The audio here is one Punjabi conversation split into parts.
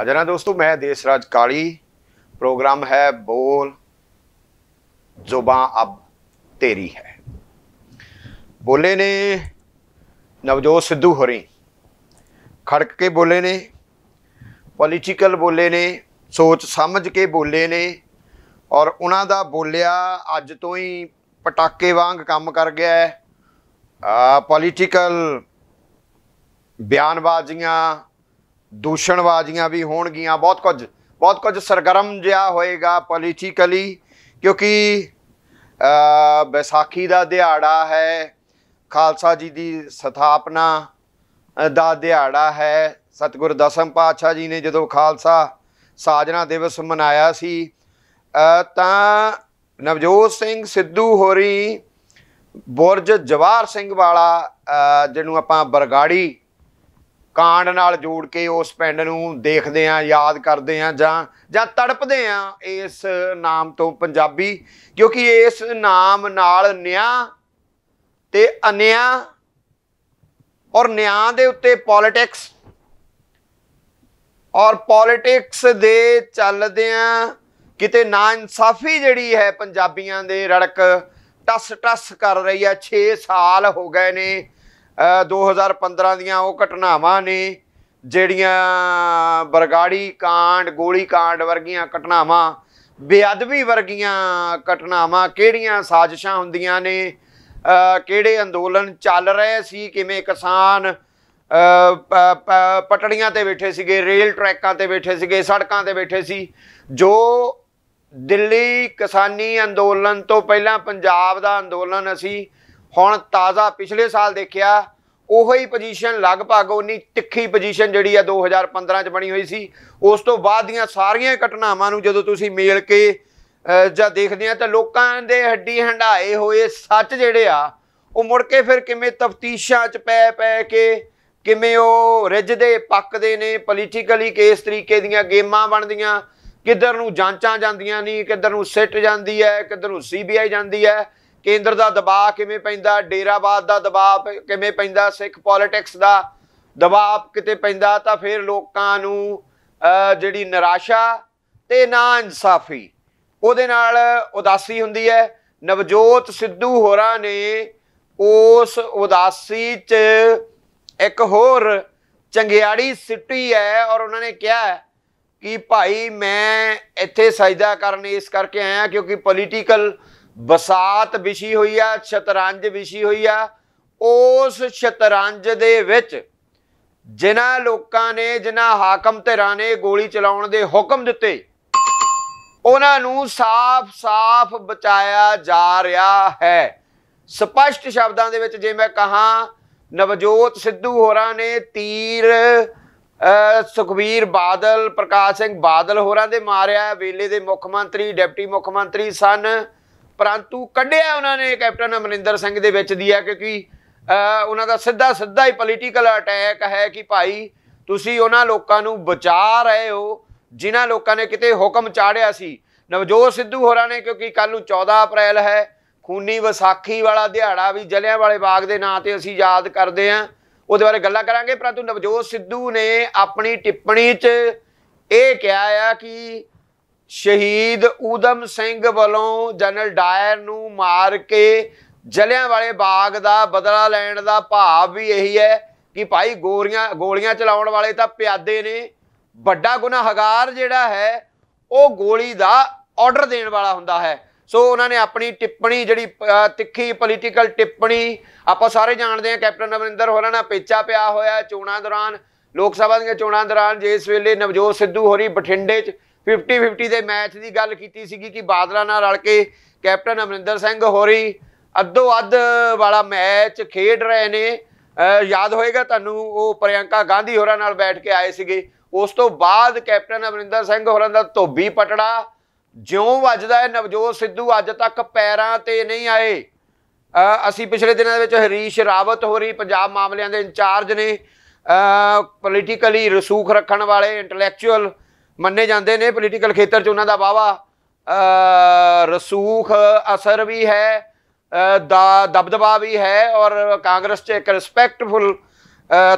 हाजरा दोस्तों मैं देसराज ਕਾਲੀ ਪ੍ਰੋਗਰਾਮ ਹੈ ਬੋਲ ਜ਼ੁਬਾਂ ਅਬ ਤੇਰੀ ਹੈ ਬੋਲੇ ਨੇ ਨਵਜੋਤ ਸਿੱਧੂ ਹੋਰੀ ਖੜਕ ਕੇ ਬੋਲੇ ਨੇ ਪੋਲੀਟੀਕਲ ਬੋਲੇ ਨੇ ਸੋਚ ਸਮਝ ਕੇ ਬੋਲੇ ਨੇ ਔਰ ਉਹਨਾਂ ਦਾ ਬੋਲਿਆ ਅੱਜ ਤੋਂ ਹੀ ਪਟਾਕੇ ਵਾਂਗ ਕੰਮ ਕਰ ਗਿਆ ਹੈ ਆ ਪੋਲੀਟੀਕਲ ਬਿਆਨਬਾਜ਼ੀਆਂ ਦੂਸ਼ਣਵਾਜ਼ੀਆਂ ਵੀ ਹੋਣਗੀਆਂ ਬਹੁਤ ਕੁਝ ਬਹੁਤ ਕੁਝ ਸਰਗਰਮ ਜਿਹਾ ਹੋਏਗਾ ਪੋਲੀਟੀਕਲੀ ਕਿਉਂਕਿ ਬੈਸਾਖੀ ਦਾ ਦਿਹਾੜਾ ਹੈ ਖਾਲਸਾ ਜੀ ਦੀ ਸਥਾਪਨਾ ਦਾ ਦਿਹਾੜਾ ਹੈ ਸਤਿਗੁਰ ਦਸਮ ਪਾਤਸ਼ਾਹ ਜੀ ਨੇ ਜਦੋਂ ਖਾਲਸਾ ਸਾਜਨਾ ਦਿਵਸ ਮਨਾਇਆ ਸੀ ਤਾਂ ਨਵਜੋਤ ਸਿੰਘ ਸਿੱਧੂ ਹੋਰੀ ਬੁਰਜ ਜਵਾਰ ਸਿੰਘ ਵਾਲਾ ਜਿਹਨੂੰ ਆਪਾਂ ਬਰਗਾੜੀ ਕਾਂਡ ਨਾਲ ਜੋੜ ਕੇ ਉਸ ਪਿੰਡ ਨੂੰ ਦੇਖਦੇ ਆਂ ਯਾਦ ਕਰਦੇ ਆਂ ਜਾਂ ਜਾਂ ਤੜਪਦੇ ਆਂ ਇਸ ਨਾਮ ਤੋਂ ਪੰਜਾਬੀ ਕਿਉਂਕਿ ਇਸ ਨਾਮ ਨਾਲ ਨਿਆ ਤੇ ਅਨਿਆ ਔਰ ਨਿਆਂ ਦੇ ਉੱਤੇ ਪੋਲਿਟਿਕਸ ਔਰ ਪੋਲਿਟਿਕਸ ਦੇ ਚੱਲਦਿਆਂ ਕਿਤੇ ਨਾ ਇਨਸਾਫੀ ਜਿਹੜੀ ਹੈ ਪੰਜਾਬੀਆਂ ਦੇ ਰੜਕ ਟਸ ਟਸ ਕਰ ਰਹੀ ਹੈ 6 ਸਾਲ ਹੋ ਗਏ ਨੇ 2015 ਦੀਆਂ ਉਹ ਘਟਨਾਵਾਂ ਨੇ ਜਿਹੜੀਆਂ ਬਰਗਾੜੀ ਕਾਂਡ ਗੋਲੀ ਕਾਂਡ ਵਰਗੀਆਂ ਘਟਨਾਵਾਂ ਬੇਅਦਬੀ ਵਰਗੀਆਂ ਘਟਨਾਵਾਂ ਕਿਹੜੀਆਂ ਸਾਜ਼ਿਸ਼ਾਂ ਹੁੰਦੀਆਂ ਨੇ ਕਿਹੜੇ ਅੰਦੋਲਨ ਚੱਲ ਰਹੇ ਸੀ ਕਿਵੇਂ ਕਿਸਾਨ ਪਟੜੀਆਂ ਤੇ ਬੈਠੇ ਸੀਗੇ ਰੇਲ ਟਰੈਕਾਂ ਤੇ ਬੈਠੇ ਸੀਗੇ ਸੜਕਾਂ ਤੇ ਬੈਠੇ ਸੀ ਜੋ ਦਿੱਲੀ ਕਿਸਾਨੀ ਅੰਦੋਲਨ ਤੋਂ ਪਹਿਲਾਂ ਪੰਜਾਬ ਦਾ ਅੰਦੋਲਨ ਅਸੀਂ ਹੁਣ ਤਾਜ਼ਾ ਪਿਛਲੇ ਸਾਲ ਦੇਖਿਆ ਉਹੋ ਹੀ ਪੋਜੀਸ਼ਨ ਲਗਭਗ ਉਨੀ ਤਿੱਖੀ ਪੋਜੀਸ਼ਨ ਜਿਹੜੀ ਆ 2015 ਚ ਬਣੀ ਹੋਈ ਸੀ ਉਸ ਤੋਂ ਬਾਅਦ ਦੀਆਂ ਸਾਰੀਆਂ ਘਟਨਾਵਾਂ ਨੂੰ ਜਦੋਂ ਤੁਸੀਂ ਮੇਲ ਕੇ ਜਾਂ ਦੇਖਦੇ ਆ ਤਾਂ ਲੋਕਾਂ ਦੇ ਹੱਡੀ ਹੰਡਾਏ ਹੋਏ ਸੱਚ ਜਿਹੜੇ ਆ ਉਹ ਮੁੜ ਕੇ ਫਿਰ ਕਿਵੇਂ ਤਫਤੀਸ਼ਾਂ ਚ ਪੈ ਪੈ ਕੇ ਕਿਵੇਂ ਉਹ ਰਿੱਜਦੇ ਪੱਕਦੇ ਨੇ ਪੋਲੀਟੀਕਲੀ ਕੇਸ ਤਰੀਕੇ ਦੀਆਂ ਗੇਮਾਂ ਬਣਦੀਆਂ ਕਿੱਧਰ ਨੂੰ ਜਾਂਚਾਂ ਜਾਂਦੀਆਂ ਨਹੀਂ ਕਿੱਧਰ ਨੂੰ ਸਿੱਟ ਜਾਂਦੀ ਹੈ ਕਿੱਧਰ ਨੂੰ ਸੀਬੀਆਈ ਜਾਂਦੀ ਹੈ ਕੇਂਦਰ ਦਾ ਦਬਾਅ ਕਿਵੇਂ ਪੈਂਦਾ ਡੇਰਾਬਾਦ ਦਾ ਦਬਾਅ ਕਿਵੇਂ ਪੈਂਦਾ ਸਿੱਖ ਪੋਲਿਟਿਕਸ ਦਾ ਦਬਾਅ ਕਿਤੇ ਪੈਂਦਾ ਤਾਂ ਫਿਰ ਲੋਕਾਂ ਨੂੰ ਜਿਹੜੀ ਨਿਰਾਸ਼ਾ ਤੇ ਨਾ ਇਨਸਾਫੀ ਉਹਦੇ ਨਾਲ ਉਦਾਸੀ ਹੁੰਦੀ ਹੈ ਨਵਜੋਤ ਸਿੱਧੂ ਹੋਰਾਂ ਨੇ ਉਸ ਉਦਾਸੀ 'ਚ ਇੱਕ ਹੋਰ ਚੰਗਿਆੜੀ ਸਿੱਟੀ ਹੈ ਔਰ ਉਹਨਾਂ ਨੇ ਕਿਹਾ ਕਿ ਭਾਈ ਮੈਂ ਇੱਥੇ ਸਜਦਾ ਕਰਨ ਇਸ ਕਰਕੇ ਆਇਆ ਕਿਉਂਕਿ ਪੋਲੀਟੀਕਲ ਬਸਾਤ ਵਿਸ਼ੀ ਹੋਈ ਆ ਸ਼ਤਰੰਜ ਵਿਸ਼ੀ ਹੋਈ ਆ ਉਸ ਸ਼ਤਰੰਜ ਦੇ ਵਿੱਚ ਜਿਨ੍ਹਾਂ ਲੋਕਾਂ ਨੇ ਜਿਨ੍ਹਾਂ ਹਾਕਮ ਤੇ ਰਾਣੇ ਗੋਲੀ ਚਲਾਉਣ ਦੇ ਹੁਕਮ ਦਿੱਤੇ ਉਹਨਾਂ ਨੂੰ ਸਾਫ਼-ਸਾਫ਼ ਬਚਾਇਆ ਜਾ ਰਿਹਾ ਹੈ ਸਪਸ਼ਟ ਸ਼ਬਦਾਂ ਦੇ ਵਿੱਚ ਜੇ ਮੈਂ ਕਹਾ ਨਵਜੋਤ ਸਿੱਧੂ ਹੋਰਾਂ ਨੇ ਤੀਰ ਸੁਖਵੀਰ ਬਾਦਲ ਪ੍ਰਕਾਸ਼ ਸਿੰਘ ਬਾਦਲ ਹੋਰਾਂ ਦੇ ਮਾਰਿਆ ਵੇਲੇ ਦੇ ਮੁੱਖ ਮੰਤਰੀ ਡਿਪਟੀ ਮੁੱਖ ਮੰਤਰੀ ਸਨ ਪਰੰਤੂ ਕੱਢਿਆ ਉਹਨਾਂ ਨੇ ਕੈਪਟਨ ਅਮਰਿੰਦਰ ਸਿੰਘ ਦੇ ਵਿੱਚ ਦੀ ਹੈ ਕਿਉਂਕਿ ਉਹਨਾਂ ਦਾ ਸਿੱਧਾ ਸਿੱਧਾ ਹੀ ਪੋਲੀਟੀਕਲ ਅਟੈਕ ਹੈ ਕਿ ਭਾਈ ਤੁਸੀਂ ਉਹਨਾਂ ਲੋਕਾਂ ਨੂੰ ਬਚਾ ਰਹੇ ਹੋ ਜਿਨ੍ਹਾਂ ਲੋਕਾਂ ਨੇ ਕਿਤੇ ਹੁਕਮ ਚਾੜਿਆ ਸੀ ਨਵਜੋਤ ਸਿੱਧੂ ਹੋਰਾਂ ਨੇ ਕਿਉਂਕਿ ਕੱਲ ਨੂੰ 14 ਅਪ੍ਰੈਲ ਹੈ ਖੂਨੀ ਵਿਸਾਖੀ ਵਾਲਾ ਦਿਹਾੜਾ ਵੀ ਜਲਿਆਂ ਵਾਲੇ ਬਾਗ ਦੇ ਨਾਂ ਤੇ ਅਸੀਂ ਯਾਦ ਕਰਦੇ ਆਂ ਉਹਦੇ ਬਾਰੇ ਗੱਲਾਂ ਕਰਾਂਗੇ ਪਰੰਤੂ ਨਵਜੋਤ ਸਿੱਧੂ ਨੇ ਆਪਣੀ ਟਿੱਪਣੀ 'ਚ ਇਹ ਕਿਹਾ ਆ ਕਿ ਸ਼ਹੀਦ ਉਦਮ ਸਿੰਘ ਵੱਲੋਂ ਜਨਰਲ ਡਾਇਰ ਨੂੰ ਮਾਰ ਕੇ ਜਲਿਆਂ ਵਾਲੇ ਬਾਗ ਦਾ ਬਦਲਾ ਲੈਣ ਦਾ ਭਾਵ ਵੀ ਇਹੀ ਹੈ ਕਿ ਭਾਈ ਗੋਰੀਆਂ ਗੋਲੀਆਂ ਚਲਾਉਣ ਵਾਲੇ ਤਾਂ ਪਿਆਦੇ ਨੇ ਵੱਡਾ ਗੁਨਾਹਗਾਰ ਜਿਹੜਾ ਹੈ ਉਹ ਗੋਲੀ ਦਾ ਆਰਡਰ ਦੇਣ ਵਾਲਾ ਹੁੰਦਾ ਹੈ ਸੋ ਉਹਨਾਂ ਨੇ ਆਪਣੀ ਟਿੱਪਣੀ ਜਿਹੜੀ ਤਿੱਖੀ ਪੋਲੀਟੀਕਲ ਟਿੱਪਣੀ ਆਪਾਂ ਸਾਰੇ ਜਾਣਦੇ ਹਾਂ ਕੈਪਟਨ ਅਮਰਿੰਦਰ ਹੋਰਾਂ ਨਾਲ ਪੇਚਾ ਪਿਆ ਹੋਇਆ ਚੋਣਾਂ ਦੌਰਾਨ ਲੋਕ ਸਭਾ ਦੀਆਂ ਚੋਣਾਂ ਦੌਰਾਨ ਜਿਸ ਵੇਲੇ ਨਵਜੋਤ ਸਿੱਧੂ ਹੋਰੀ ਬਠਿੰਡੇ 'ਚ 50-50 ਦੇ ਮੈਚ ਦੀ ਗੱਲ ਕੀਤੀ ਸੀਗੀ ਕਿ ਬਾਦਲਾ ਨਾਲ ਰਲ ਕੇ ਕੈਪਟਨ ਅਮਰਿੰਦਰ ਸਿੰਘ ਹੋਰੀ ਅੱਧੋ ਅੱਧ ਵਾਲਾ ਮੈਚ ਖੇਡ ਰਹੇ ਨੇ ਯਾਦ ਹੋਏਗਾ ਤੁਹਾਨੂੰ ਉਹ ਪ੍ਰਿਆੰਕਾ ਗਾਂਧੀ ਹੋਰਾਂ ਨਾਲ ਬੈਠ ਕੇ ਆਏ ਸੀਗੇ ਉਸ ਤੋਂ ਬਾਅਦ ਕੈਪਟਨ ਅਮਰਿੰਦਰ ਸਿੰਘ ਹੋਰਾਂ ਦਾ ਧੋਬੀ ਪਟੜਾ ਜਿਉਂ ਵੱਜਦਾ ਹੈ ਨਵਜੋਤ ਸਿੱਧੂ ਅੱਜ ਤੱਕ ਪੈਰਾਂ ਤੇ ਨਹੀਂ ਆਏ ਅਸੀਂ ਪਿਛਲੇ ਦਿਨਾਂ ਦੇ ਵਿੱਚ ਹਰੀਸ਼ ਰਾਵਤ ਹੋਰੀ ਪੰਜਾਬ ਮਾਮਲਿਆਂ ਦੇ ਇੰਚਾਰਜ ਨੇ ਪੋਲੀਟੀਕਲੀ ਰਸੂਖ ਰੱਖਣ ਵਾਲੇ ਇੰਟੈਲੈਕਚੁਅਲ ਮੰਨੇ ਜਾਂਦੇ ਨੇ ਪੋਲੀਟੀਕਲ ਖੇਤਰ 'ਚ ਉਹਨਾਂ ਦਾ ਵਾਵਾ ਰਸੂਖ ਅਸਰ ਵੀ ਹੈ ਦਾ ਦਬਦਬਾ ਵੀ ਹੈ ਔਰ ਕਾਂਗਰਸ 'ਚ ਇੱਕ ਰਿਸਪੈਕਟਫੁਲ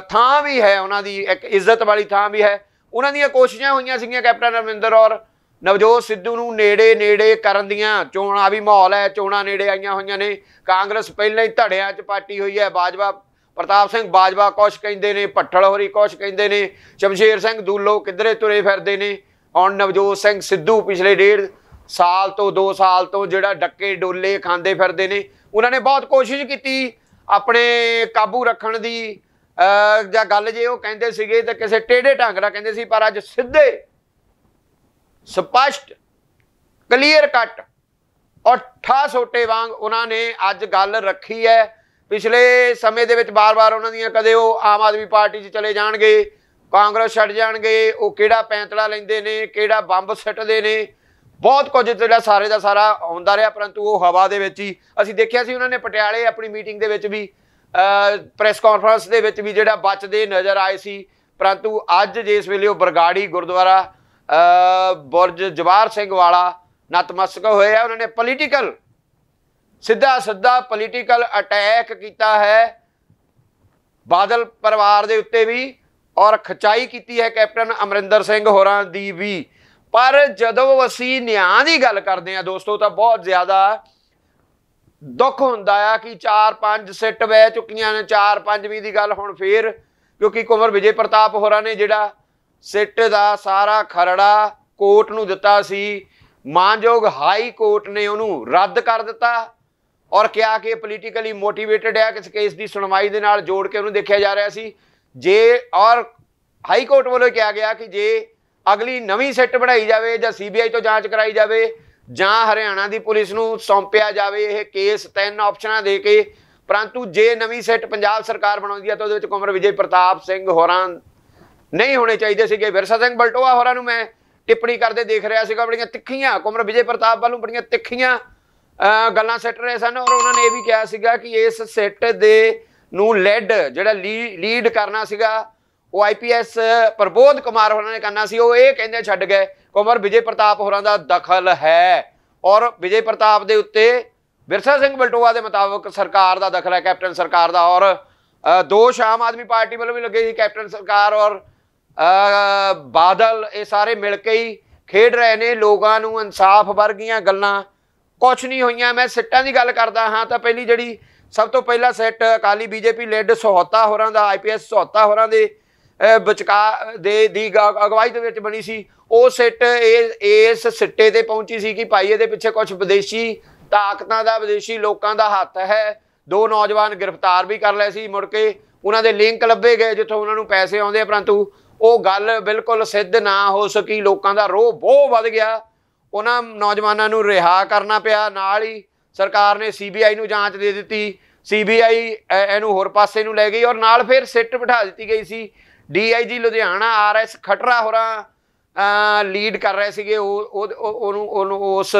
ਥਾਂ ਵੀ ਹੈ ਉਹਨਾਂ ਦੀ ਇੱਕ ਇੱਜ਼ਤ ਵਾਲੀ ਥਾਂ ਵੀ ਹੈ ਉਹਨਾਂ ਦੀਆਂ ਕੋਸ਼ਿਸ਼ਾਂ ਹੋਈਆਂ ਸੀਗੀਆਂ ਕੈਪਟਨ ਅਮਰਿੰਦਰ ਔਰ ਨਵਜੋਤ ਸਿੱਧੂ ਨੂੰ ਨੇੜੇ ਨੇੜੇ ਕਰਨ ਦੀਆਂ ਚੋਣਾਂ ਵੀ ਮਾਹੌਲ ਹੈ ਚੋਣਾਂ ਨੇੜੇ ਆਈਆਂ ਹੋਈਆਂ ਨੇ ਕਾਂਗਰਸ ਪਹਿਲਾਂ ਹੀ ਧੜਿਆਂ 'ਚ ਪਾਰਟੀ ਹੋਈ ਹੈ ਬਾਜਵਾ ਪ੍ਰਤਾਪ ਸਿੰਘ ਬਾਜਵਾ ਕੁਛ ਕਹਿੰਦੇ ਨੇ ਪੱਟਲ ਹੋਰੀ ਕੁਛ ਕਹਿੰਦੇ ਨੇ ਚਮਸ਼ੇਰ ਸਿੰਘ ਦੂਲੋ ਕਿਧਰੇ ਤੁਰੇ ਫਿਰਦੇ ਨੇ ਹੁਣ ਨਵਜੋਤ ਸਿੰਘ ਸਿੱਧੂ ਪਿਛਲੇ ਡੇਢ ਸਾਲ ਤੋਂ 2 ਸਾਲ ਤੋਂ ਜਿਹੜਾ ਡੱਕੇ ਡੋਲੇ ਖਾਂਦੇ ਫਿਰਦੇ ਨੇ ਉਹਨਾਂ ਨੇ ਬਹੁਤ ਕੋਸ਼ਿਸ਼ ਕੀਤੀ ਆਪਣੇ ਕਾਬੂ ਰੱਖਣ ਦੀ ਜਾਂ ਗੱਲ ਜੇ ਉਹ ਕਹਿੰਦੇ ਸੀਗੇ ਤਾਂ ਕਿਸੇ ਟੇਡੇ ਢੰਗ ਨਾਲ ਕਹਿੰਦੇ ਸੀ ਪਰ ਅੱਜ ਸਿੱਧੇ ਸਪਸ਼ਟ ਕਲੀਅਰ ਕੱਟ ਔਰ ਠਾ ਸੋਟੇ ਵਾਂਗ ਉਹਨਾਂ ਨੇ ਅੱਜ ਗੱਲ ਰੱਖੀ ਹੈ ਪਿਛਲੇ ਸਮੇਂ ਦੇ ਵਿੱਚ ਬਾਰ-ਬਾਰ ਉਹਨਾਂ ਦੀਆਂ ਕਦੇ ਉਹ ਆਮ ਆਦਮੀ ਪਾਰਟੀ 'ਚ ਚਲੇ ਜਾਣਗੇ ਕਾਂਗਰਸ ਛੱਡ ਜਾਣਗੇ ਉਹ ਕਿਹੜਾ ਪੈਂਤੜਾ ਲੈਂਦੇ ਨੇ ਕਿਹੜਾ ਬੰਬ ਸੱਟਦੇ ਨੇ ਬਹੁਤ ਕੁਝ ਜਿਹੜਾ ਸਾਰੇ ਦਾ ਸਾਰਾ ਹੁੰਦਾ ਰਿਹਾ ਪਰੰਤੂ ਉਹ ਹਵਾ ਦੇ ਵਿੱਚ ਹੀ ਅਸੀਂ ਦੇਖਿਆ ਸੀ ਉਹਨਾਂ ਨੇ ਪਟਿਆਲੇ ਆਪਣੀ ਮੀਟਿੰਗ ਦੇ ਵਿੱਚ ਵੀ ਪ੍ਰੈਸ ਕਾਨਫਰੰਸ ਦੇ ਵਿੱਚ ਵੀ ਜਿਹੜਾ ਬਚਦੇ ਨਜ਼ਰ ਆਏ ਸੀ ਪਰੰਤੂ ਅੱਜ ਜਿਸ ਵੇਲੇ ਉਹ ਬਰਗਾੜੀ ਗੁਰਦੁਆਰਾ ਬੁਰਜ ਜਵਾਰ ਸਿੰਘ ਵਾਲਾ ਨਤਮਸਤਕ ਹੋਏ ਆ ਉਹਨਾਂ ਨੇ ਪੋਲੀਟੀਕਲ ਸਿੱਧਾ ਸਿੱਧਾ ਪੋਲੀਟੀਕਲ ਅਟੈਕ ਕੀਤਾ ਹੈ ਬਾਦਲ ਪਰਿਵਾਰ ਦੇ ਉੱਤੇ ਵੀ ਔਰ ਖਚਾਈ ਕੀਤੀ ਹੈ ਕੈਪਟਨ ਅਮਰਿੰਦਰ ਸਿੰਘ ਹੋਰਾਂ ਦੀ ਵੀ ਪਰ ਜਦੋਂ ਅਸੀਂ ਨਿਆਂ ਦੀ ਗੱਲ ਕਰਦੇ ਆ ਦੋਸਤੋ ਤਾਂ ਬਹੁਤ ਜ਼ਿਆਦਾ ਦੁੱਖ ਹੁੰਦਾ ਆ ਕਿ 4-5 ਸਿੱਟ ਵਹਿ ਚੁੱਕੀਆਂ ਨੇ 4-5 ਵੀ ਦੀ ਗੱਲ ਹੁਣ ਫੇਰ ਕਿਉਂਕਿ ਕੁਮਰ ਵਿਜੇ ਪ੍ਰਤਾਪ ਹੋਰਾਂ ਨੇ ਜਿਹੜਾ ਸਿੱਟ ਦਾ ਸਾਰਾ ਖਰੜਾ ਕੋਰਟ ਨੂੰ ਦਿੱਤਾ ਸੀ ਮਾਨਯੋਗ ਹਾਈ ਕੋਰਟ ਨੇ ਉਹਨੂੰ ਰੱਦ ਕਰ ਦਿੱਤਾ ਔਰ ਕਿਹਾ ਕਿ ਪੋਲੀਟੀਕਲੀ ਮੋਟੀਵੇਟਡ ਹੈ ਕਿਸ ਕੇਸ ਦੀ ਸੁਣਵਾਈ ਦੇ ਨਾਲ ਜੋੜ ਕੇ ਉਹਨੂੰ ਦੇਖਿਆ ਜਾ ਰਿਹਾ ਸੀ ਜੇ ਔਰ ਹਾਈ ਕੋਰਟ ਵੱਲੋਂ ਕਿਹਾ ਗਿਆ ਕਿ ਜੇ ਅਗਲੀ ਨਵੀਂ ਸੈੱਟ ਬਣਾਈ ਜਾਵੇ ਜਾਂ ਸੀਬੀਆਈ ਤੋਂ ਜਾਂਚ ਕਰਾਈ ਜਾਵੇ ਜਾਂ ਹਰਿਆਣਾ ਦੀ ਪੁਲਿਸ ਨੂੰ ਸੌਂਪਿਆ ਜਾਵੇ ਇਹ ਕੇਸ ਤਿੰਨ ਆਪਸ਼ਨਾਂ ਦੇ ਕੇ ਪਰੰਤੂ ਜੇ ਨਵੀਂ ਸੈੱਟ ਪੰਜਾਬ ਸਰਕਾਰ ਬਣਾਉਂਦੀ ਹੈ ਤਾਂ ਉਹਦੇ ਵਿੱਚ ਕੁਮਰ ਵਿਜੇ ਪ੍ਰਤਾਪ ਸਿੰਘ ਹੋਰਾਂ ਨਹੀਂ ਹੋਣੇ ਚਾਹੀਦੇ ਸੀਗੇ ਵਿਰਸਾ ਸਿੰਘ ਬਲਟੋਆ ਹੋਰਾਂ ਨੂੰ ਮੈਂ ਟਿੱਪਣੀ ਕਰਦੇ ਦੇਖ ਰਿਹਾ ਸੀਗਾ ਬੜੀਆਂ ਤਿੱਖੀਆਂ ਕੁਮਰ ਵਿਜੇ ਪ੍ਰਤਾਪ ਵੱਲੋਂ ਬੜੀਆਂ ਤਿੱਖੀਆਂ ਗੱਲਾਂ ਸੈੱਟ ਰਹੇ ਸਨ ਔਰ ਉਹਨਾਂ ਨੇ ਇਹ ਵੀ ਕਿਹਾ ਸੀਗਾ ਕਿ ਇਸ ਸੈੱਟ ਦੇ ਨੂੰ ਲੈਡ ਜਿਹੜਾ ਲੀਡ ਕਰਨਾ ਸੀਗਾ ਉਹ ਆਈਪੀਐਸ ਪ੍ਰਬੋਧ ਕੁਮਾਰ ਹੋਣਾ ਨੇ ਕਰਨਾ ਸੀ ਉਹ ਇਹ ਕਹਿੰਦੇ ਛੱਡ ਗਏ ਕੁਮਰ ਵਿਜੇ ਪ੍ਰਤਾਪ ਹੋਰਾਂ ਦਾ ਦਖਲ ਹੈ ਔਰ ਵਿਜੇ ਪ੍ਰਤਾਪ ਦੇ ਉੱਤੇ ਵਿਰਸਾ ਸਿੰਘ ਬਲਟੋਆ ਦੇ ਮੁਤਾਬਕ ਸਰਕਾਰ ਦਾ ਦਖਲ ਹੈ ਕੈਪਟਨ ਸਰਕਾਰ ਦਾ ਔਰ ਦੋਸ਼ ਆਮ ਆਦਮੀ ਪਾਰਟੀ ਵੱਲੋਂ ਵੀ ਲੱਗੇ ਸੀ ਕੈਪਟਨ ਸਰਕਾਰ ਔਰ ਬਾਦਲ ਇਹ ਸਾਰੇ ਮਿਲ ਕੇ ਹੀ ਖੇਡ ਰਹੇ ਨੇ ਲੋਕਾਂ ਨੂੰ ਇਨਸਾਫ ਵਰਗੀਆਂ ਗੱਲਾਂ ਕੁਝ ਨਹੀਂ ਹੋਈਆਂ ਮੈਂ ਸਿੱਟਾਂ ਦੀ ਗੱਲ ਕਰਦਾ ਹਾਂ ਤਾਂ ਪਹਿਲੀ ਜਿਹੜੀ ਸਭ ਤੋਂ ਪਹਿਲਾ SIT Akali BJP led Sohta ਹੋਰਾਂ ਦਾ ਆਈਪੀਐਸ ਸੋਹਤਾ ਹੋਰਾਂ ਦੇ ਵਿਚਕਾਰ ਦੇ ਦੀ ਅਗਵਾਈ ਦੇ ਵਿੱਚ ਬਣੀ ਸੀ ਉਹ ਸਿੱਟ ਇਸ ਸਿੱਟੇ ਤੇ ਪਹੁੰਚੀ ਸੀ ਕਿ ਭਾਈ ਇਹਦੇ ਪਿੱਛੇ ਕੁਝ ਵਿਦੇਸ਼ੀ ਤਾਕਤਾਂ ਦਾ ਵਿਦੇਸ਼ੀ ਲੋਕਾਂ ਦਾ ਹੱਥ ਹੈ ਦੋ ਨੌਜਵਾਨ ਗ੍ਰਿਫਤਾਰ ਵੀ ਕਰ ਲਏ ਸੀ ਮੁੜ ਕੇ ਉਹਨਾਂ ਦੇ ਲਿੰਕ ਲੱਭੇ ਗਏ ਜਿੱਥੋਂ ਉਹਨਾਂ ਨੂੰ ਪੈਸੇ ਆਉਂਦੇ ਪਰੰਤੂ ਉਹ ਗੱਲ ਬਿਲਕੁਲ ਸਿੱਧ ਨਾ ਹੋ ਸਕੀ ਲੋਕਾਂ ਦਾ ਰੋਹ ਬਹੁਤ ਵੱਧ ਗਿਆ ਉਹਨਾਂ ਨੌਜਵਾਨਾਂ ਨੂੰ ਰਿਹਾ ਕਰਨਾ ਪਿਆ ਨਾਲ ਹੀ ਸਰਕਾਰ ਨੇ ਸੀਬੀਆਈ ਨੂੰ ਜਾਂਚ ਦੇ ਦਿੱਤੀ ਸੀਬੀਆਈ ਇਹਨੂੰ ਹੋਰ ਪਾਸੇ ਨੂੰ ਲੈ ਗਈ ਔਰ ਨਾਲ ਫਿਰ ਸਿੱਟ ਬਿਠਾ ਦਿੱਤੀ ਗਈ ਸੀ ਡੀਆਈਜੀ ਲੁਧਿਆਣਾ ਆਰਐਸ ਖਟਰਾ ਹੋਰਾਂ ਲੀਡ ਕਰ ਰਹੇ ਸੀਗੇ ਉਹ ਉਹਨੂੰ ਉਹਨੂੰ ਉਸ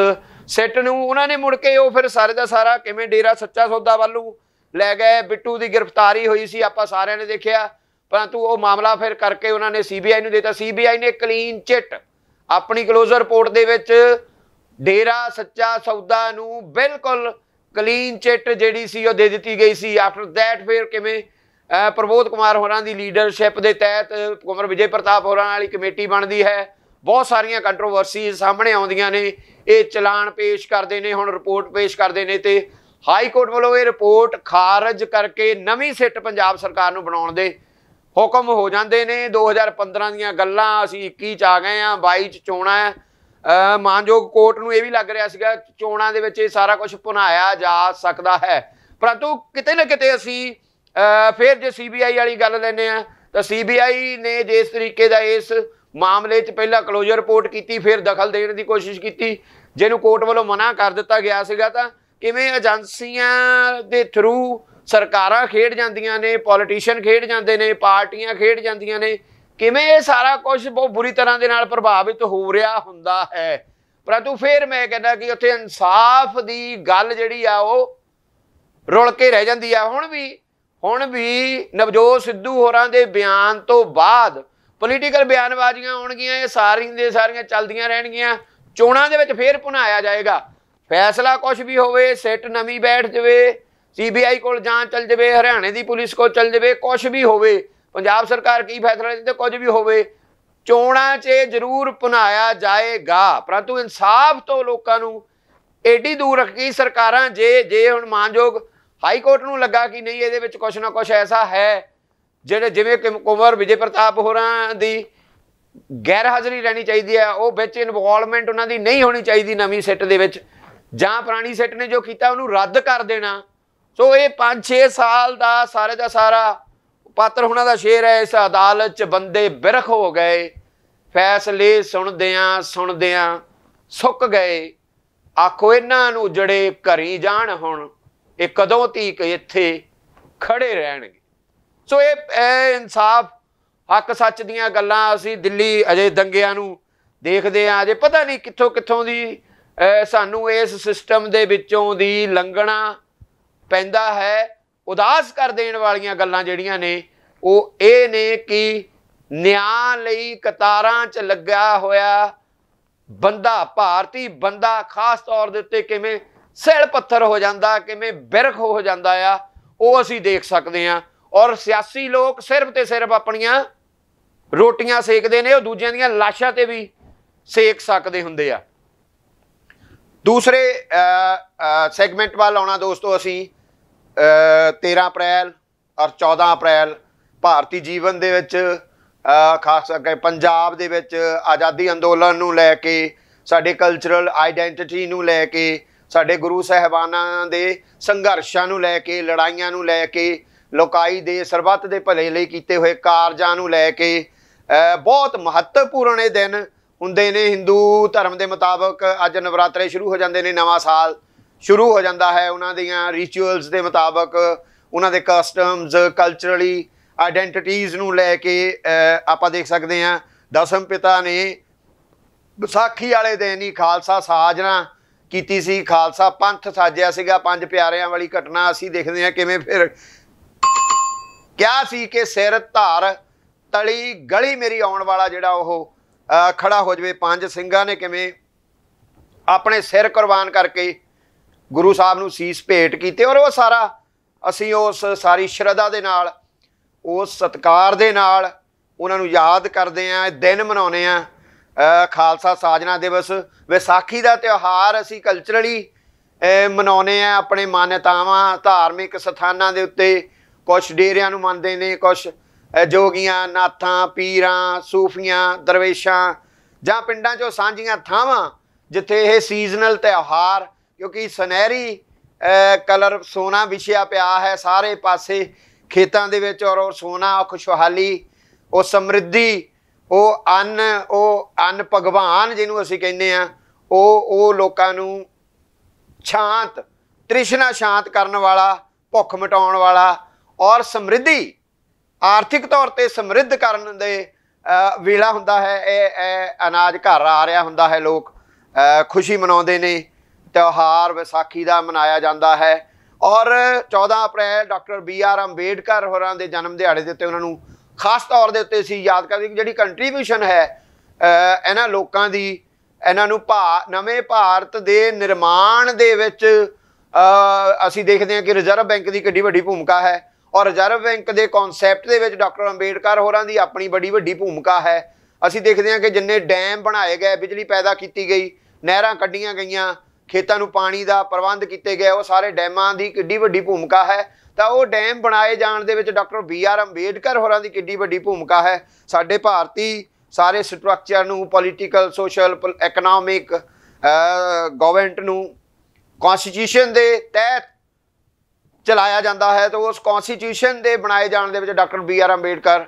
ਸਿੱਟ ਨੂੰ ਉਹਨਾਂ ਨੇ ਮੁੜ ਕੇ ਉਹ ਫਿਰ ਸਾਰੇ ਦਾ ਸਾਰਾ ਕਿਵੇਂ ਡੇਰਾ ਸੱਚਾ ਸੌਦਾ ਵੱਲੂ ਲੈ ਗਏ ਬਿੱਟੂ ਦੀ ਗ੍ਰਿਫਤਾਰੀ ਹੋਈ ਸੀ ਆਪਾਂ ਸਾਰਿਆਂ ਨੇ ਦੇਖਿਆ ਪਰੰਤੂ ਉਹ ਮਾਮਲਾ ਫਿਰ ਕਰਕੇ ਉਹਨਾਂ ਨੇ ਸੀਬੀਆਈ ਨੂੰ ਦਿੱਤਾ ਸੀਬੀਆਈ ਨੇ ਕਲੀਨ ਚਿੱਟ ਆਪਣੀ ਕਲੋਜ਼ਰ ਰਿਪੋਰਟ ਦੇ ਵਿੱਚ ਡੇਰਾ ਸੱਚਾ ਸੌਦਾ ਨੂੰ ਬਿਲਕੁਲ ਕਲੀਨ ਚਿੱਟ ਜਿਹੜੀ ਸੀ ਉਹ ਦੇ ਦਿੱਤੀ ਗਈ ਸੀ ਆਫਟਰ ਥੈਟ ਫੇਰ ਕਿਵੇਂ ਪ੍ਰਬੋਧ ਕੁਮਾਰ ਹੋਰਾਂ ਦੀ ਲੀਡਰਸ਼ਿਪ ਦੇ ਤਹਿਤ ਕੁਮਰ ਵਿਜੇ ਪ੍ਰਤਾਪ ਹੋਰਾਂ ਵਾਲੀ ਕਮੇਟੀ ਬਣਦੀ ਹੈ ਬਹੁਤ ਸਾਰੀਆਂ ਕੰਟਰੋਵਰਸੀ ਸਾਹਮਣੇ ਆਉਂਦੀਆਂ ਨੇ ਇਹ ਚਲਾਨ ਪੇਸ਼ ਕਰਦੇ ਨੇ ਹੁਣ ਰਿਪੋਰਟ ਪੇਸ਼ ਕਰਦੇ ਨੇ ਤੇ ਹਾਈ ਕੋਰਟ ਵੱਲੋਂ ਇਹ ਰਿਪੋਰਟ ਖਾਰਜ ਕਰਕੇ ਨਵੀਂ ਸਿੱਟ ਪੰਜਾਬ ਸਰਕਾਰ ਨੂੰ ਬਣਾਉਣ ਦੇ ਹੁਕਮ ਹੋ ਜਾਂਦੇ ਨੇ 2015 ਦੀਆਂ ਗੱਲਾਂ ਅਸੀਂ 21 ਚ ਆ ਗਏ ਆ 22 ਚ ਚੋਣਾ ਹੈ ਮਾਨਯੋਗ ਕੋਰਟ ਨੂੰ ਇਹ ਵੀ ਲੱਗ ਰਿਹਾ ਸੀਗਾ ਚੋਣਾ ਦੇ ਵਿੱਚ ਇਹ ਸਾਰਾ ਕੁਝ ਪੁਨਾਇਆ ਜਾ ਸਕਦਾ ਹੈ ਪਰੰਤੂ ਕਿਤੇ ਨਾ ਕਿਤੇ ਅਸੀਂ ਫਿਰ ਜੇ ਸੀਬੀਆਈ ਵਾਲੀ ਗੱਲ ਲੈਨੇ ਆ ਤਾਂ ਸੀਬੀਆਈ ਨੇ ਜਿਸ ਤਰੀਕੇ ਦਾ ਇਸ ਮਾਮਲੇ 'ਚ ਪਹਿਲਾਂ ਕਲੋਜ਼ਰ ਰਿਪੋਰਟ ਕੀਤੀ ਫਿਰ ਦਖਲ ਦੇਣ ਦੀ ਕੋਸ਼ਿਸ਼ ਕੀਤੀ ਜਿਹਨੂੰ ਕੋਰਟ ਵੱਲੋਂ ਮਨਾ ਕਰ ਦਿੱਤਾ ਗਿਆ ਸੀਗਾ ਤਾਂ ਕਿਵੇਂ ਏਜੰਸੀਆਂ ਦੇ ਥਰੂ ਸਰਕਾਰਾਂ ਖੇਡ ਜਾਂਦੀਆਂ ਨੇ ਪੋਲੀਟੀਸ਼ੀਅਨ ਖੇਡ ਜਾਂਦੇ ਨੇ ਪਾਰਟੀਆਂ ਖੇਡ ਜਾਂਦੀਆਂ ਨੇ ਕਿਵੇਂ ਇਹ ਸਾਰਾ ਕੁਝ ਬਹੁਤ ਬੁਰੀ ਤਰ੍ਹਾਂ ਦੇ ਨਾਲ ਪ੍ਰਭਾਵਿਤ ਹੋ ਰਿਹਾ ਹੁੰਦਾ ਹੈ ਪਰੰਤੂ ਫਿਰ ਮੈਂ ਕਹਿੰਦਾ ਕਿ ਉੱਥੇ ਇਨਸਾਫ ਦੀ ਗੱਲ ਜਿਹੜੀ ਆ ਉਹ ਰੁਲ ਕੇ ਰਹਿ ਜਾਂਦੀ ਆ ਹੁਣ ਵੀ ਹੁਣ ਵੀ ਨਵਜੋਤ ਸਿੱਧੂ ਹੋਰਾਂ ਦੇ ਬਿਆਨ ਤੋਂ ਬਾਅਦ ਪੋਲੀਟੀਕਲ ਬਿਆਨਬਾਜ਼ੀਆਂ ਆਉਣਗੀਆਂ ਇਹ ਸਾਰੀਆਂ ਦੇ ਸਾਰੀਆਂ ਚੱਲਦੀਆਂ ਰਹਿਣਗੀਆਂ ਚੋਣਾਂ ਦੇ ਵਿੱਚ ਫੇਰ ਪੁਣਾਇਆ ਜਾਏਗਾ ਫੈਸਲਾ ਕੁਝ ਵੀ ਹੋਵੇ ਸਿੱਟ ਨਵੀਂ ਬੈਠ ਜਵੇ ਸੀਬੀਆਈ ਕੋਲ ਜਾਂ ਚੱਲ ਜਵੇ ਹਰਿਆਣੇ ਦੀ ਪੁਲਿਸ ਕੋਲ ਚੱਲ ਜਵੇ ਕੁਝ ਵੀ ਹੋਵੇ ਪੰਜਾਬ ਸਰਕਾਰ ਕੀ ਫੈਸਲਾ ਦਿੰਦੇ ਤੇ ਕੁਝ ਵੀ ਹੋਵੇ ਚੋਣਾਂ 'ਚ ਜ਼ਰੂਰ ਪੁਨਾਇਆ ਜਾਏਗਾ ਪਰੰਤੂ ਇਨਸਾਫ ਤੋਂ ਲੋਕਾਂ ਨੂੰ ਏਡੀ ਦੂਰ ਰੱਖੀ ਸਰਕਾਰਾਂ ਜੇ ਜੇ ਹੁਣ ਮਾਨਯੋਗ ਹਾਈ ਕੋਰਟ ਨੂੰ ਲੱਗਾ ਕਿ ਨਹੀਂ ਇਹਦੇ ਵਿੱਚ ਕੁਝ ਨਾ ਕੁਝ ਐਸਾ ਹੈ ਜਿਹੜੇ ਜਿਵੇਂ ਕਿ ਕੁਮਰ ਵਿਜੇ ਪ੍ਰਤਾਪ ਹੋਰਾਂ ਦੀ ਗੈਰ ਹਾਜ਼ਰੀ ਰਹਿਣੀ ਚਾਹੀਦੀ ਹੈ ਉਹ ਵਿੱਚ ਇਨਵੋਲਵਮੈਂਟ ਉਹਨਾਂ ਦੀ ਨਹੀਂ ਹੋਣੀ ਚਾਹੀਦੀ ਨਵੀਂ ਸੈੱਟ ਦੇ ਵਿੱਚ ਜਾਂ ਪੁਰਾਣੀ ਸੈੱਟ ਨੇ ਜੋ ਕੀਤਾ ਉਹਨੂੰ ਰੱਦ ਕਰ ਦੇਣਾ ਸੋ ਇਹ 5-6 ਸਾਲ ਦਾ ਸਾਰੇ ਦਾ ਸਾਰਾ ਪਾਤਰ ਹੁਣਾਂ ਦਾ ਸ਼ੇਰ ਹੈ ਇਸ ਅਦਾਲਤ 'ਚ ਬੰਦੇ ਬਿਰਖ ਹੋ ਗਏ ਫੈਸਲੇ ਸੁਣਦਿਆਂ ਸੁਣਦਿਆਂ ਸੁੱਕ ਗਏ ਆਖੋ ਇਹਨਾਂ ਨੂੰ ਜੜੇ ਘਰੀ ਜਾਣ ਹੁਣ ਇਹ ਕਦੋਂ ਤੀਕ ਇੱਥੇ ਖੜੇ ਰਹਿਣਗੇ ਸੋ ਇਹ ਇਨਸਾਫ ਹੱਕ ਸੱਚ ਦੀਆਂ ਗੱਲਾਂ ਅਸੀਂ ਦਿੱਲੀ ਅਜੇ ਦੰਗਿਆਂ ਨੂੰ ਦੇਖਦੇ ਆ ਅਜੇ ਪਤਾ ਨਹੀਂ ਕਿੱਥੋਂ ਕਿੱਥੋਂ ਦੀ ਸਾਨੂੰ ਇਸ ਸਿਸਟਮ ਦੇ ਵਿੱਚੋਂ ਦੀ ਲੰਘਣਾ ਪੈਂਦਾ ਹੈ ਉਦਾਸ ਕਰ ਦੇਣ ਵਾਲੀਆਂ ਗੱਲਾਂ ਜਿਹੜੀਆਂ ਨੇ ਉਹ ਇਹ ਨੇ ਕਿ ਨਿਆਂ ਲਈ ਕਤਾਰਾਂ 'ਚ ਲੱਗਾ ਹੋਇਆ ਬੰਦਾ ਭਾਰਤੀ ਬੰਦਾ ਖਾਸ ਤੌਰ ਦੇ ਉੱਤੇ ਕਿਵੇਂ ਸਿਲ ਪੱਥਰ ਹੋ ਜਾਂਦਾ ਕਿਵੇਂ ਬਿਰਖ ਹੋ ਜਾਂਦਾ ਆ ਉਹ ਅਸੀਂ ਦੇਖ ਸਕਦੇ ਆ ਔਰ ਸਿਆਸੀ ਲੋਕ ਸਿਰਫ ਤੇ ਸਿਰਫ ਆਪਣੀਆਂ ਰੋਟੀਆਂ ਸੇਕਦੇ ਨੇ ਉਹ ਦੂਜਿਆਂ ਦੀਆਂ ਲਾਸ਼ਾਂ ਤੇ ਵੀ ਸੇਕ ਸਕਦੇ ਹੁੰਦੇ ਆ ਦੂਸਰੇ ਸੈਗਮੈਂਟ ਵੱਲ ਆਉਣਾ ਦੋਸਤੋ ਅਸੀਂ 13 ਅਪ੍ਰੈਲ ਔਰ 14 ਅਪ੍ਰੈਲ ਭਾਰਤੀ ਜੀਵਨ ਦੇ ਵਿੱਚ ਖਾਸ ਕਰਕੇ ਪੰਜਾਬ ਦੇ ਵਿੱਚ ਆਜ਼ਾਦੀ ਅੰਦੋਲਨ ਨੂੰ ਲੈ ਕੇ ਸਾਡੇ ਕਲਚਰਲ ਆਈਡੈਂਟੀਟੀ ਨੂੰ ਲੈ ਕੇ ਸਾਡੇ ਗੁਰੂ ਸਹਿਬਾਨਾਂ ਦੇ ਸੰਘਰਸ਼ਾਂ ਨੂੰ ਲੈ ਕੇ ਲੜਾਈਆਂ ਨੂੰ ਲੈ ਕੇ ਲੋਕਾਈ ਦੇ ਸਰਬੱਤ ਦੇ ਭਲੇ ਲਈ ਕੀਤੇ ਹੋਏ ਕਾਰਜਾਂ ਨੂੰ ਲੈ ਕੇ ਬਹੁਤ ਮਹੱਤਵਪੂਰਨ ਇਹ ਦਿਨ ਹੁੰਦੇ ਨੇ Hindu ਧਰਮ ਦੇ ਮੁਤਾਬਕ ਅੱਜ ਨਵਰਾਤਰੇ ਸ਼ੁਰੂ ਹੋ ਜਾਂਦੇ ਨੇ ਨਵਾਂ ਸਾਲ ਸ਼ੁਰੂ ਹੋ ਜਾਂਦਾ ਹੈ ਉਹਨਾਂ ਦੀਆਂ ਰਿਚੁਅਲਸ ਦੇ ਮੁਤਾਬਕ ਉਹਨਾਂ ਦੇ ਕਸਟਮਸ ਕਲਚਰਲੀ ਆਇਡੈਂਟੀਟੀਜ਼ ਨੂੰ ਲੈ ਕੇ ਆਪਾਂ ਦੇਖ ਸਕਦੇ ਹਾਂ ਦਸਮ ਪਿਤਾ ਨੇ ਵਿਸਾਖੀ ਵਾਲੇ ਦਿਨ ਹੀ ਖਾਲਸਾ ਸਾਜਣਾ ਕੀਤੀ ਸੀ ਖਾਲਸਾ ਪੰਥ ਸਾਜਿਆ ਸੀਗਾ ਪੰਜ ਪਿਆਰਿਆਂ ਵਾਲੀ ਘਟਨਾ ਅਸੀਂ ਦੇਖਦੇ ਹਾਂ ਕਿਵੇਂ ਫਿਰ ਕਿਆ ਸੀ ਕਿ ਸਿਰ ਧਾਰ ਤਲੀ ਗਲੀ ਮੇਰੀ ਆਉਣ ਵਾਲਾ ਜਿਹੜਾ ਉਹ ਖੜਾ ਹੋ ਜਵੇ ਪੰਜ ਸਿੰਘਾਂ ਨੇ ਕਿਵੇਂ ਆਪਣੇ ਸਿਰ ਕੁਰਬਾਨ ਕਰਕੇ ਗੁਰੂ ਸਾਹਿਬ ਨੂੰ ਸੀਸ ਭੇਟ ਕੀਤੇ ਔਰ ਉਹ ਸਾਰਾ ਅਸੀਂ ਉਸ ਸਾਰੀ ਸ਼ਰਧਾ ਦੇ ਨਾਲ ਉਸ ਸਤਕਾਰ ਦੇ ਨਾਲ ਉਹਨਾਂ ਨੂੰ ਯਾਦ ਕਰਦੇ ਆਂ ਦਿਨ ਮਨਾਉਨੇ ਆਂ ਖਾਲਸਾ ਸਾਜਨਾ ਦਿਵਸ ਵਿਸਾਖੀ ਦਾ ਤਿਉਹਾਰ ਅਸੀਂ ਕਲਚਰਲੀ ਮਨਾਉਨੇ ਆਂ ਆਪਣੇ ਮਾਨਤਾਵਾਂ ਧਾਰਮਿਕ ਸਥਾਨਾਂ ਦੇ ਉੱਤੇ ਕੁਝ ਡੇਰਿਆਂ ਨੂੰ ਮੰਨਦੇ ਨੇ ਕੁਝ ਜੋਗੀਆਂ ਨਾਥਾਂ ਪੀਰਾਂ ਸੂਫੀਆਂ ਦਰਵੇਸ਼ਾਂ ਜਾਂ ਪਿੰਡਾਂ 'ਚੋਂ ਸਾਂਝੀਆਂ ਥਾਵਾਂ ਜਿੱਥੇ ਇਹ ਸੀਜ਼ਨਲ ਤਿਉਹਾਰ ਕਿਉਂਕਿ ਸੁਨਹਿਰੀ ਕਲਰ ਸੋਨਾ ਵਿਛਿਆ ਪਿਆ ਹੈ ਸਾਰੇ ਪਾਸੇ ਖੇਤਾਂ ਦੇ ਵਿੱਚ ਔਰ ਸੋਨਾ ਉਹ ਖੁਸ਼ਹਾਲੀ ਉਹ ਸਮਰਿੱਧੀ ਉਹ ਅੰਨ ਉਹ ਅੰਨ ਭਗਵਾਨ ਜਿਹਨੂੰ ਅਸੀਂ ਕਹਿੰਦੇ ਆ ਉਹ ਉਹ ਲੋਕਾਂ ਨੂੰ ਸ਼ਾਂਤ ਤ੍ਰਿਸ਼ਨਾ ਸ਼ਾਂਤ ਕਰਨ ਵਾਲਾ ਭੁੱਖ ਮਿਟਾਉਣ ਵਾਲਾ ਔਰ ਸਮਰਿੱਧੀ ਆਰਥਿਕ ਤੌਰ ਤੇ ਸਮਰਿੱਧ ਕਰਨ ਦੇ ਵੇਲਾ ਹੁੰਦਾ ਹੈ ਇਹ ਅਨਾਜ ਘਰ ਆ ਰਿਹਾ ਹੁੰਦਾ ਹੈ ਲੋਕ ਖੁਸ਼ੀ ਮਨਾਉਂਦੇ ਨੇ ਤਿਉਹਾਰ ਵਿਸਾਖੀ ਦਾ ਮਨਾਇਆ ਜਾਂਦਾ ਹੈ ਔਰ 14 April doctor B R Ambedkar ਹੋਰਾਂ ਦੇ ਜਨਮ ਦਿਹਾੜੇ ਦੇ ਉੱਤੇ ਉਹਨਾਂ ਨੂੰ ਖਾਸ ਤੌਰ ਦੇ ਉੱਤੇ ਅਸੀਂ ਯਾਦ ਕਰਦੇ ਕਿ ਜਿਹੜੀ ਕੰਟਰੀਬਿਊਸ਼ਨ ਹੈ ਇਹਨਾਂ ਲੋਕਾਂ ਦੀ ਇਹਨਾਂ ਨੂੰ ਭਾ ਨਵੇਂ ਭਾਰਤ ਦੇ ਨਿਰਮਾਣ ਦੇ ਵਿੱਚ ਅਸੀਂ ਦੇਖਦੇ ਹਾਂ ਕਿ ਰਿਜ਼ਰਵ ਬੈਂਕ ਦੀ ਕਿੰਨੀ ਵੱਡੀ ਭੂਮਿਕਾ ਹੈ ਔਰ ਰਿਜ਼ਰਵ ਬੈਂਕ ਦੇ ਕਨਸੈਪਟ ਦੇ ਵਿੱਚ ਡਾਕਟਰ ਅੰਬੇਡਕਰ ਹੋਰਾਂ ਦੀ ਆਪਣੀ ਬੜੀ ਵੱਡੀ ਭੂਮਿਕਾ ਹੈ ਅਸੀਂ ਦੇਖਦੇ ਹਾਂ ਕਿ ਜਿੰਨੇ ਡੈਮ ਬਣਾਏ ਗਏ ਬਿਜਲੀ ਪੈਦਾ ਕੀਤੀ ਗਈ ਨਹਿਰਾਂ ਕੱਢੀਆਂ ਗਈਆਂ ਖੇਤਾਂ ਨੂੰ ਪਾਣੀ ਦਾ ਪ੍ਰਬੰਧ ਕੀਤੇ ਗਏ ਉਹ ਸਾਰੇ ਡੈਮਾਂ ਦੀ ਕਿੱਡੀ ਵੱਡੀ ਭੂਮਿਕਾ ਹੈ ਤਾਂ ਉਹ ਡੈਮ ਬਣਾਏ ਜਾਣ ਦੇ ਵਿੱਚ ਡਾਕਟਰ ਬੀ ਆਰ ਅੰਬੇਡਕਰ ਹੋਰਾਂ ਦੀ ਕਿੱਡੀ ਵੱਡੀ ਭੂਮਿਕਾ ਹੈ ਸਾਡੇ ਭਾਰਤੀ ਸਾਰੇ ਸਟਰਕਚਰ ਨੂੰ ਪੋਲਿਟੀਕਲ ਸੋਸ਼ਲ ਇਕਨੋਮਿਕ ਗਵਰਨਮੈਂਟ ਨੂੰ ਕਨਸਟੀਟਿਊਸ਼ਨ ਦੇ ਤਹਿਤ ਚਲਾਇਆ ਜਾਂਦਾ ਹੈ ਤਾਂ ਉਸ ਕਨਸਟੀਟਿਊਸ਼ਨ ਦੇ ਬਣਾਏ ਜਾਣ ਦੇ ਵਿੱਚ ਡਾਕਟਰ ਬੀ ਆਰ ਅੰਬੇਡਕਰ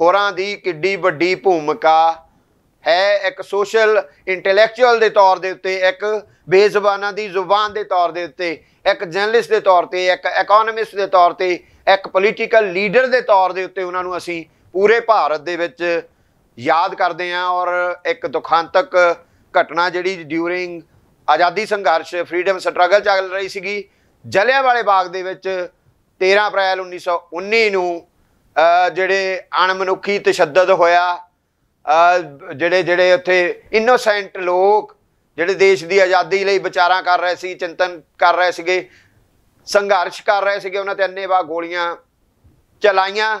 ਹੋਰਾਂ ਦੀ ਕਿੱਡੀ ਵੱਡੀ ਭੂਮਿਕਾ ਹੈ ਇੱਕ ਸੋਸ਼ਲ ਇੰਟੈਲੈਕਚੁਅਲ ਦੇ ਤੌਰ ਦੇ ਉੱਤੇ ਇੱਕ ਬੇਜ਼ੁਬਾਨਾਂ ਦੀ ਜ਼ੁਬਾਨ ਦੇ ਤੌਰ ਦੇ ਉੱਤੇ ਇੱਕ ਜਰਨਲਿਸਟ ਦੇ ਤੌਰ ਤੇ ਇੱਕ ਇਕਨੋਮਿਸਟ ਦੇ ਤੌਰ ਤੇ ਇੱਕ ਪੋਲੀਟੀਕਲ ਲੀਡਰ ਦੇ ਤੌਰ ਦੇ ਉੱਤੇ ਉਹਨਾਂ ਨੂੰ ਅਸੀਂ ਪੂਰੇ ਭਾਰਤ ਦੇ ਵਿੱਚ ਯਾਦ ਕਰਦੇ ਹਾਂ ਔਰ ਇੱਕ ਦੁਖਾਂਤਕ ਘਟਨਾ ਜਿਹੜੀ ਡਿਊਰਿੰਗ ਆਜ਼ਾਦੀ ਸੰਘਰਸ਼ ਫਰੀडम ਸਟਰਗਲ ਚੱਲ ਰਹੀ ਸੀਗੀ ਜਲਿਆਂਵਾਲੇ ਬਾਗ ਦੇ ਵਿੱਚ 13 ਅਪ੍ਰੈਲ 1919 ਨੂੰ ਜਿਹੜੇ ਅਣਮਨੁੱਖੀ ਤਸ਼ੱਦਦ ਹੋਇਆ ਜਿਹੜੇ ਜਿਹੜੇ ਉੱਥੇ ਇਨੋਸੈਂਟ ਲੋਕ ਜਿਹੜੇ ਦੇਸ਼ ਦੀ ਆਜ਼ਾਦੀ ਲਈ ਵਿਚਾਰਾਂ ਕਰ ਰਹੇ ਸੀ ਚਿੰਤਨ ਕਰ ਰਹੇ ਸੀਗੇ ਸੰਘਰਸ਼ ਕਰ ਰਹੇ ਸੀਗੇ ਉਹਨਾਂ ਤੇ ਅੰਨੇਵਾ ਗੋਲੀਆਂ ਚਲਾਈਆਂ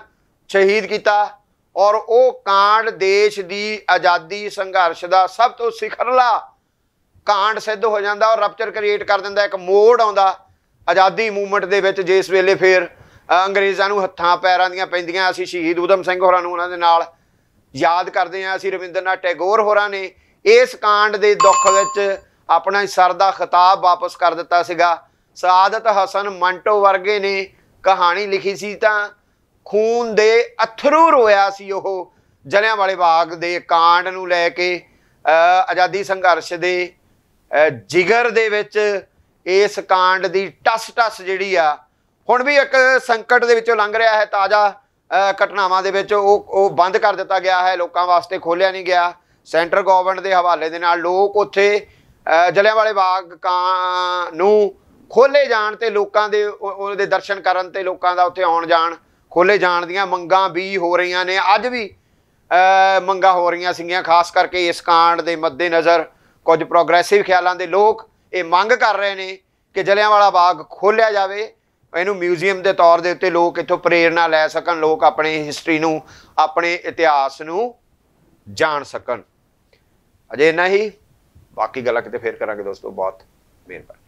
ਸ਼ਹੀਦ ਕੀਤਾ ਔਰ ਉਹ ਕਾਂਡ ਦੇਸ਼ ਦੀ ਆਜ਼ਾਦੀ ਸੰਘਰਸ਼ ਦਾ ਸਭ ਤੋਂ ਸਿਖਰਲਾ ਕਾਂਡ ਸਿੱਧ ਹੋ ਜਾਂਦਾ ਔਰ ਰਪਚਰ ਕ੍ਰੀਏਟ ਕਰ ਦਿੰਦਾ ਇੱਕ ਮੋੜ ਆਉਂਦਾ ਆਜ਼ਾਦੀ ਮੂਵਮੈਂਟ ਦੇ ਵਿੱਚ ਜਿਸ ਵੇਲੇ ਫੇਰ ਅੰਗਰੇਜ਼ਾਂ ਨੂੰ ਹੱਥਾਂ ਪੈਰਾਂ ਦੀਆਂ ਪੈਂਦੀਆਂ ਅਸੀਂ ਸ਼ਹੀਦ ਉਦਮ ਸਿੰਘ ਹੋਰਾਂ ਨੂੰ ਉਹਨਾਂ ਦੇ ਨਾਲ ਯਾਦ ਕਰਦੇ ਆਂ ਅਸੀਂ ਰਵਿੰਦਰਨਾਥ ਟੈਗੋਰ ਹੋਰਾਂ ਨੇ ਇਸ ਕਾਂਡ ਦੇ ਦੁੱਖ ਵਿੱਚ ਆਪਣਾ ਸਰ ਦਾ ਖਿਤਾਬ ਵਾਪਸ ਕਰ ਦਿੱਤਾ ਸੀਗਾ ਸਾਦਤ ਹਸਨ ਮੰਟੋ ਵਰਗੇ ਨੇ ਕਹਾਣੀ ਲਿਖੀ ਸੀ ਤਾਂ ਖੂਨ ਦੇ ਅਥਰੂ ਰੋਇਆ ਸੀ ਉਹ ਜਲਿਆਂ ਵਾਲੇ ਬਾਗ ਦੇ ਕਾਂਡ ਨੂੰ ਲੈ ਕੇ ਆਜ਼ਾਦੀ ਸੰਘਰਸ਼ ਦੇ ਜਿਗਰ ਦੇ ਵਿੱਚ ਇਸ ਕਾਂਡ ਦੀ ਟਸ ਟਸ ਜਿਹੜੀ ਆ ਹੁਣ ਵੀ ਇੱਕ ਸੰਕਟ ਦੇ ਵਿੱਚੋਂ ਲੰਘ ਰਿਹਾ ਹੈ ਤਾਜ਼ਾ ਘਟਨਾਵਾਂ ਦੇ ਵਿੱਚ ਉਹ ਉਹ ਬੰਦ ਕਰ ਦਿੱਤਾ ਗਿਆ ਹੈ ਲੋਕਾਂ ਵਾਸਤੇ ਖੋਲਿਆ ਨਹੀਂ ਗਿਆ ਸੈਂਟਰ ਗਵਰਨਮੈਂਟ ਦੇ ਹਵਾਲੇ ਦੇ ਨਾਲ ਲੋਕ ਉੱਥੇ ਜਲਿਆਂਵਾਲੇ ਬਾਗ ਨੂੰ ਖੋਲੇ ਜਾਣ ਤੇ ਲੋਕਾਂ ਦੇ ਉਹਦੇ ਦਰਸ਼ਨ ਕਰਨ ਤੇ ਲੋਕਾਂ ਦਾ ਉੱਥੇ ਆਉਣ ਜਾਣ ਖੋਲੇ ਜਾਣ ਦੀਆਂ ਮੰਗਾਂ ਵੀ ਹੋ ਰਹੀਆਂ ਨੇ ਅੱਜ ਵੀ ਮੰਗਾਂ ਹੋ ਰਹੀਆਂ ਸੀਗੀਆਂ ਖਾਸ ਕਰਕੇ ਇਸ ਕਾਂਡ ਦੇ ਮੱਦੇਨਜ਼ਰ ਕੁਝ ਪ੍ਰੋਗਰੈਸਿਵ ਖਿਆਲਾਂ ਦੇ ਲੋਕ ਇਹ ਮੰਗ ਕਰ ਰਹੇ ਨੇ ਕਿ ਜਲਿਆਂਵਾਲਾ ਬਾਗ ਖੋਲਿਆ ਜਾਵੇ ਇਹਨੂੰ ਮਿਊਜ਼ੀਅਮ ਦੇ ਤੌਰ ਦੇ ਉੱਤੇ ਲੋਕ ਇੱਥੋਂ ਪ੍ਰੇਰਣਾ ਲੈ ਸਕਣ ਲੋਕ ਆਪਣੇ ਹਿਸਟਰੀ ਨੂੰ ਆਪਣੇ ਇਤਿਹਾਸ ਨੂੰ ਜਾਣ ਸਕਣ ਅਜੇ ਨਹੀਂ ਬਾਕੀ ਗੱਲਾਂ ਕਿਤੇ ਫੇਰ ਕਰਾਂਗੇ ਦੋਸਤੋ ਬਹੁਤ ਮਿਹਰਬਾਨੀ